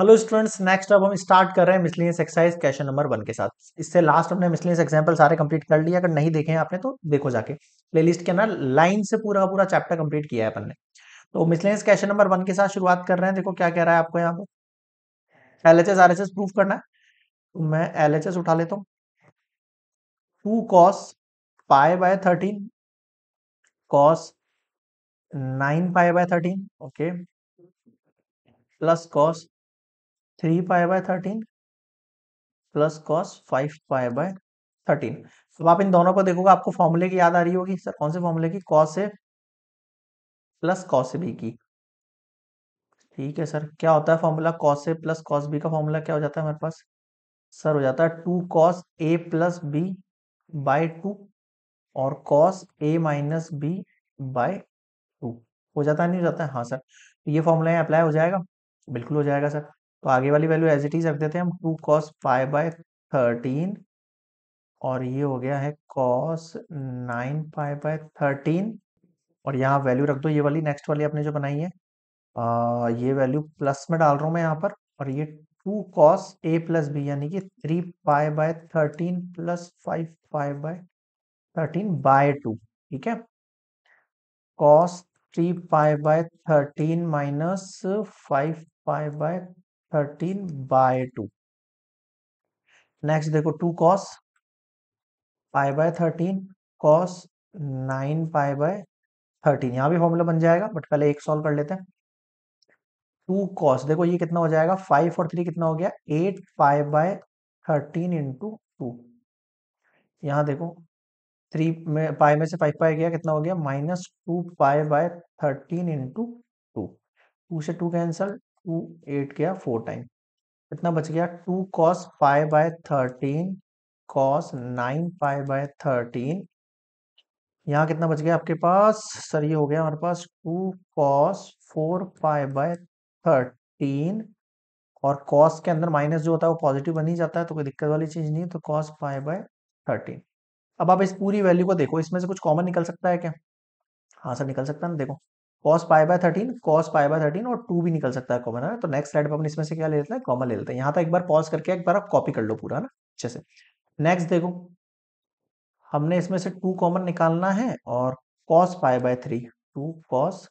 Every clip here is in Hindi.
हेलो स्टूडेंट्स नेक्स्ट अब हम स्टार्ट कर रहे हैं miscellaneous exercise question number one के साथ इससे लास्ट हमने मिसलिनियस एग्जांपल सारे कंप्लीट कर लिए अगर नहीं देखे हैं आपने तो देखो जाके प्लेलिस्ट के अंदर लाइन से पूरा पूरा चैप्टर कंप्लीट किया है अपन ने तो मिसलिनियस क्वेश्चन नंबर वन के साथ शुरुआत कर रहे हैं देखो क्या कह रहा है आपको यहाँ पे L H S R H S proof करना है तो मैं एल एच एस उठा लेता हूँ two cos pi by thirteen cos nine pi by thirteen okay plus cos three five by thirteen plus cos five five by thirteen अब आप इन दोनों को देखोगे आपको फॉर्मूले की याद आ रही होगी सर कौन से फॉर्मूले की cos A plus cos B की ठीक है सर क्या होता है formula cos A plus cos B का फॉर्मूला क्या हो जाता है हमारे पास सर हो जाता है two cos A plus B by two और cos A minus B by two हो जाता है नहीं हो जाता है हाँ सर ये फॉर्मूला अप्लाई हो जाएगा बिल्कुल हो जाएगा सर तो आगे वाली वैल्यू एज इट इज रख देते हैं हम two cos five by thirteen और ये हो गया है cos nine five by thirteen और यहाँ वैल्यू रख दो ये वाली नेक्स्ट वाली आपने जो बनाई है आ, ये वैल्यू प्लस में डाल रहा हूँ मैं यहाँ पर और ये two cos A plus B यानी कि three five by thirteen plus five five by thirteen by two ठीक है cos three five by thirteen minus five five by thirteen by two next देखो two cos pi by thirteen cos nine pi by thirteen यहां भी फॉर्मूला बन जाएगा बट पहले एक सॉल्व कर लेते हैं टू कॉस देखो ये कितना हो जाएगा फाइव और थ्री कितना हो गया eight five by thirteen into two यहां देखो थ्री में पाई में से फाइव पाई गया कितना हो गया minus two pi by thirteen into two two से टू कैंसल टू एट गया फोर टाइम कितना बच गया two cos five by thirteen cos nine five by thirteen यहाँ कितना बच गया आपके पास सर ये हो गया हमारे पास two cos four five by thirteen और कॉस के अंदर माइनस जो होता है वो पॉजिटिव बन ही जाता है तो कोई दिक्कत वाली चीज़ नहीं है तो कॉस फाइव बाय थर्टीन अब आप इस पूरी वैल्यू को देखो इसमें से कुछ कॉमन निकल सकता है क्या हाँ सर निकल सकता है ना देखो cos pi by thirteen cos pi by thirteen और टू भी निकल सकता है कॉमन है तो नेक्स्ट स्लाइड पर अपन इसमें से क्या ले लेते हैं कॉमन ले लेते हैं यहाँ तक एक बार पॉज करके एक बार आप कॉपी कर लो पूरा ना अच्छे से नेक्स्ट देखो हमने इसमें से टू कॉमन निकालना है और cos pi by three two cos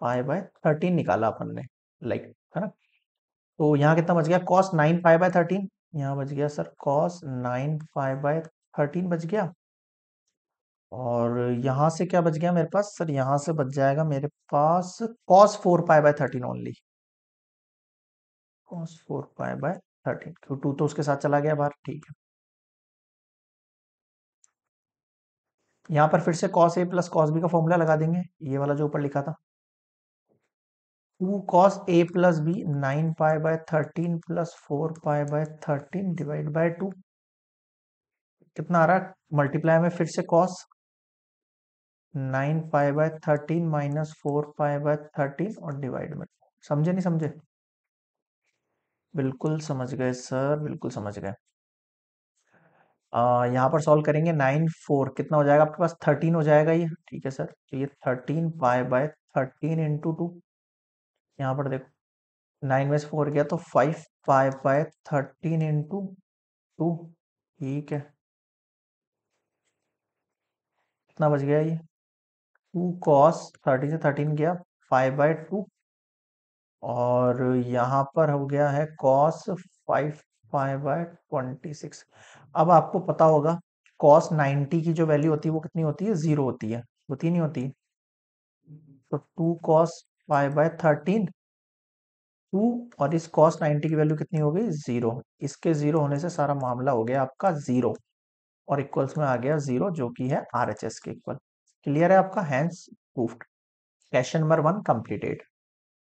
pi by thirteen निकाला अपन ने लाइक है ना तो यहाँ कितना बच गया cos nine pi by thirteen यहाँ बच गया sir cos nine five by thirteen बच गया और यहाँ से क्या बच गया मेरे पास सर यहां से बच जाएगा मेरे पास cos four pi by thirteen only cos four pi by thirteen Q two तो उसके साथ चला गया बाहर ठीक है यहां पर फिर से cos A plus cos B का फॉर्मूला लगा देंगे ये वाला जो ऊपर लिखा था two cos A plus B nine pi by thirteen plus four pi by thirteen divide by two कितना आ रहा है मल्टीप्लाई में फिर से cos nine five by thirteen minus four five by thirteen और डिवाइड में समझे नहीं समझे बिल्कुल समझ गए सर बिल्कुल समझ गए यहाँ पर सॉल्व करेंगे नाइन फोर कितना हो जाएगा आपके पास थर्टीन हो जाएगा ये ठीक है सर तो ये thirteen five by thirteen into two यहाँ पर देखो नाइन में से फोर गया तो five five by thirteen into two ठीक है कितना बच गया ये टू कॉस थर्टीन से थर्टीन गया फाइव बाई टू और यहाँ पर हो गया है cos five five by twenty six अब आपको पता होगा कॉस नाइन्टी की जो वैल्यू होती है वो कितनी होती है जीरो होती है होती नहीं होती तो two cos five by thirteen two और इस कॉस नाइन्टी की वैल्यू कितनी हो गई जीरो इसके जीरो होने से सारा मामला हो गया आपका जीरो और इक्वल्स में आ गया जीरो जो कि है आर एच एस के इक्वल क्लियर है आपका hence proof question number one completed